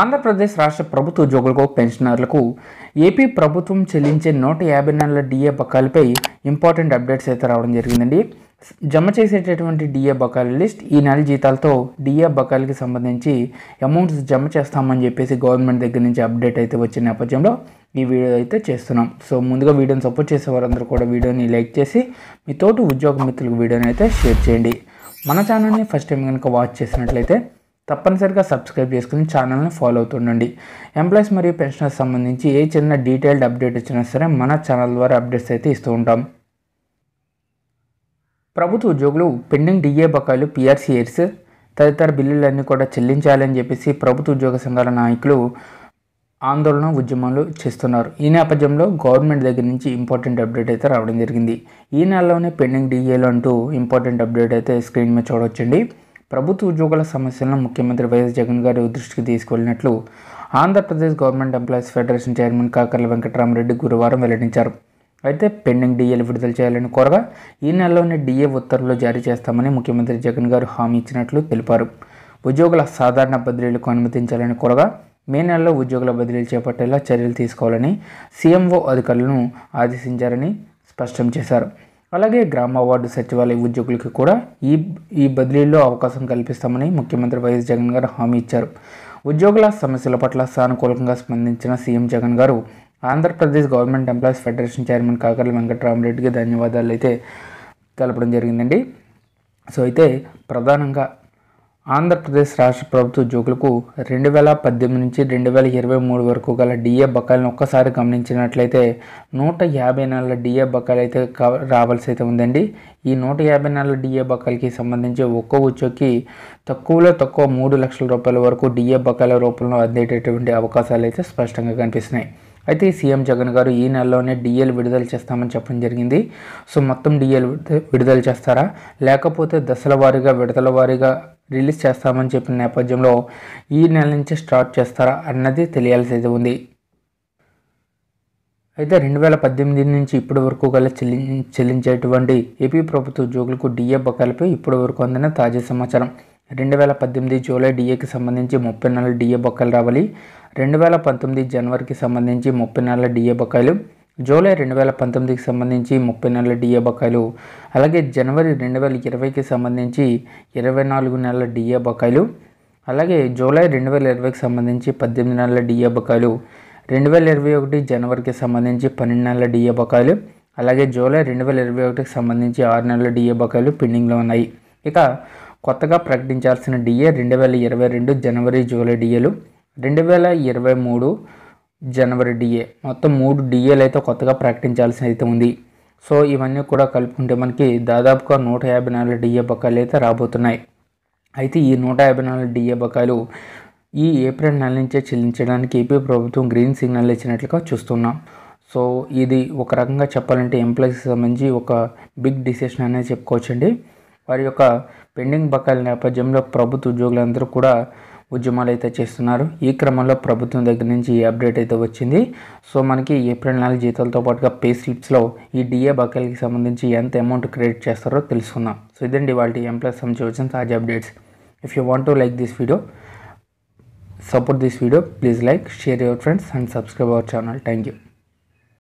ఆంధ్రప్రదేశ్ రాష్ట్ర ప్రభుత్వ ఉద్యోగులకు పెన్షనర్లకు ఏపీ ప్రభుత్వం చెల్లించే నూట యాభై నెలల డిఏ బకాయిలపై ఇంపార్టెంట్ అప్డేట్స్ అయితే రావడం జరిగిందండి జమ చేసేటటువంటి డిఏ బకాయిల లిస్ట్ ఈ నెల జీతాలతో డిఏ బకాయిలకి సంబంధించి అమౌంట్స్ జమ చేస్తామని చెప్పేసి గవర్నమెంట్ దగ్గర నుంచి అప్డేట్ అయితే వచ్చిన నేపథ్యంలో ఈ వీడియో అయితే చేస్తున్నాం సో ముందుగా వీడియోని సపోర్ట్ చేసే వారందరూ కూడా వీడియోని లైక్ చేసి మీ తోటి ఉద్యోగ మిత్రులకు వీడియోని అయితే షేర్ చేయండి మన ఛానల్ని ఫస్ట్ టైం కనుక వాచ్ చేసినట్లయితే తప్పనిసరిగా సబ్స్క్రైబ్ చేసుకుని ఛానల్ని ఫాలో అవుతుండండి ఎంప్లాయీస్ మరియు పెన్షనర్స్ సంబంధించి ఏ చిన్న డీటెయిల్డ్ అప్డేట్ ఇచ్చినా సరే మన ఛానల్ ద్వారా అప్డేట్స్ అయితే ఇస్తూ ఉంటాం ప్రభుత్వ ఉద్యోగులు పెండింగ్ డిఏ బకాయిలు పిఆర్సీఎర్స్ తదితర బిల్లులన్నీ కూడా చెల్లించాలని చెప్పేసి ప్రభుత్వ ఉద్యోగ సంఘాల నాయకులు ఆందోళన ఉద్యమాలు చేస్తున్నారు ఈ నేపథ్యంలో గవర్నమెంట్ దగ్గర నుంచి ఇంపార్టెంట్ అప్డేట్ అయితే రావడం జరిగింది ఈ నెలలోనే పెండింగ్ డిఏలు అంటూ ఇంపార్టెంట్ అప్డేట్ అయితే స్క్రీన్ మీద చూడవచ్చండి ప్రభుత్వ ఉద్యోగుల సమస్యలను ముఖ్యమంత్రి వైఎస్ జగన్ గారి దృష్టికి తీసుకెళ్లినట్లు Andhra Pradesh government employees federation chairman Kakarla Venkatarama Reddy గురువారం వెల్లడించారు అయితే పెండింగ్ డిఏలు విడుదల చేయాలని కోరగా ఈ నెలలోనే డిఏ ఉత్తర్వులు జారీ చేస్తామని ముఖ్యమంత్రి జగన్ గారు హామీ ఇచ్చినట్లు తెలిపారు ఉద్యోగుల సాధారణ బదిలీలకు అనుమతించాలని కోరగా మే నెలలో ఉద్యోగుల బదిలీలు చేపట్టేలా చర్యలు తీసుకోవాలని సీఎంఓ అధికారులను ఆదేశించారని స్పష్టం చేశారు అలాగే గ్రామ వార్డు సచివాలయ ఉద్యోగులకు కూడా ఈ ఈ బదిలీలో అవకాశం కల్పిస్తామని ముఖ్యమంత్రి వైఎస్ జగన్ గారు హామీ ఇచ్చారు ఉద్యోగుల సమస్యల పట్ల సానుకూలంగా స్పందించిన CM Jagan garu Andhra Pradesh government employees federation chairman Kakarla వెంకటరామరెడ్డికి ధన్యవాదాలు అయితే తెలపడం జరిగిందండి సో అయితే ప్రధానంగా ఆంధ్రప్రదేశ్ రాష్ట్ర ప్రభుత్వ ఉద్యోగులకు రెండు వేల పద్దెనిమిది నుంచి రెండు వేల ఇరవై మూడు వరకు గల డిఏ బకాయిలను ఒక్కసారి గమనించినట్లయితే నూట యాభై నెలల డిఏ బకాయిలు అయితే రావాల్సి అయితే ఉందండి ఈ నూట యాభై నెలల డిఏ బకాయిలకి సంబంధించి ఒక్కో ఉద్యోగికి తక్కువలో తక్కువ మూడు లక్షల రూపాయల వరకు డిఏ బకాయిల రూపంలో అందేటటువంటి అవకాశాలు అయితే స్పష్టంగా కనిపిస్తున్నాయి అయితే సీఎం జగన్ గారు ఈ నెలలోనే డిఎల్ విడుదల చేస్తామని చెప్పడం జరిగింది సో మొత్తం డిఎల్ విడుదల చేస్తారా లేకపోతే దశల వారీగా విడతల వారీగా రిలీజ్ చేస్తామని చెప్పిన నేపథ్యంలో ఈ నెల నుంచి స్టార్ట్ చేస్తారా అన్నది తెలియాల్సి ఉంది అయితే రెండు వేల పద్దెనిమిది నుంచి ఇప్పటి వరకు గల చెల్లి చెల్లించేటువంటి ఏపీ ప్రభుత్వ ఉద్యోగులకు డిఏ బకాయిలపై ఇప్పటి వరకు అందిన తాజా సమాచారం రెండు వేల పద్దెనిమిది జూలై డిఏకి సంబంధించి ముప్పై నాలుగు డిఏ బొక్కలు రావాలి రెండు వేల పంతొమ్మిది జనవరికి సంబంధించి ముప్పై నెలల డిఏ బకాయిలు జూలై రెండు వేల పంతొమ్మిదికి సంబంధించి ముప్పై నెలల డిఏ బకాయిలు అలాగే జనవరి రెండు వేల ఇరవైకి సంబంధించి ఇరవై నాలుగు నెలల డిఏ బకాయిలు అలాగే జూలై రెండు వేల ఇరవైకి సంబంధించి పద్దెనిమిది నెలల డిఏ బకాయిలు రెండు వేల ఇరవై ఒకటి జనవరికి సంబంధించి పన్నెండు నెలల డిఏ బకాయిలు అలాగే జూలై రెండు వేల ఇరవై ఒకటికి సంబంధించి ఆరు నెలల డిఏ బకాయిలు పెండింగ్లో ఉన్నాయి ఇక కొత్తగా ప్రకటించాల్సిన డిఏ రెండు వేల ఇరవై రెండు జనవరి జూలై డిఏలు రెండు వేల ఇరవై మూడు జనవరి డిఏ మొత్తం మూడు డిఏలు అయితే కొత్తగా ప్రకటించాల్సి అయితే ఉంది సో ఇవన్నీ కూడా కలుపుకుంటే మనకి దాదాపుగా నూట యాభై నాలుగు డిఏ బకాయిలు అయితే రాబోతున్నాయి అయితే ఈ నూట యాభై నాలుగు డిఏ బకాయిలు ఈ ఏప్రిల్ నెల నుంచే చెల్లించడానికి ఏపీ ప్రభుత్వం గ్రీన్ సిగ్నల్ ఇచ్చినట్లుగా చూస్తున్నాం సో ఇది ఒక రకంగా చెప్పాలంటే ఎంప్లాయీస్కి సంబంధించి ఒక బిగ్ డిసిషన్ అనేది చెప్పుకోవచ్చండి వారి యొక్క పెండింగ్ బకాయిల నేపథ్యంలో ప్రభుత్వ ఉద్యోగులందరూ కూడా ఉద్యమాలు అయితే చేస్తున్నారు ఈ క్రమంలో ప్రభుత్వం దగ్గర నుంచి ఈ అప్డేట్ అయితే వచ్చింది సో మనకి ఏప్రిల్ నెల జీతాలతో పాటుగా పే స్లిప్స్లో ఈ డిఏ బకాయిలకి సంబంధించి ఎంత అమౌంట్ క్రియేట్ చేస్తారో తెలుసుకుందాం సో ఇదండి వాళ్ళ ఎం ప్లస్ సంబంధించి వచ్చిన తాజా updates if you want to like this video support this video please like share your friends and subscribe our channel thank you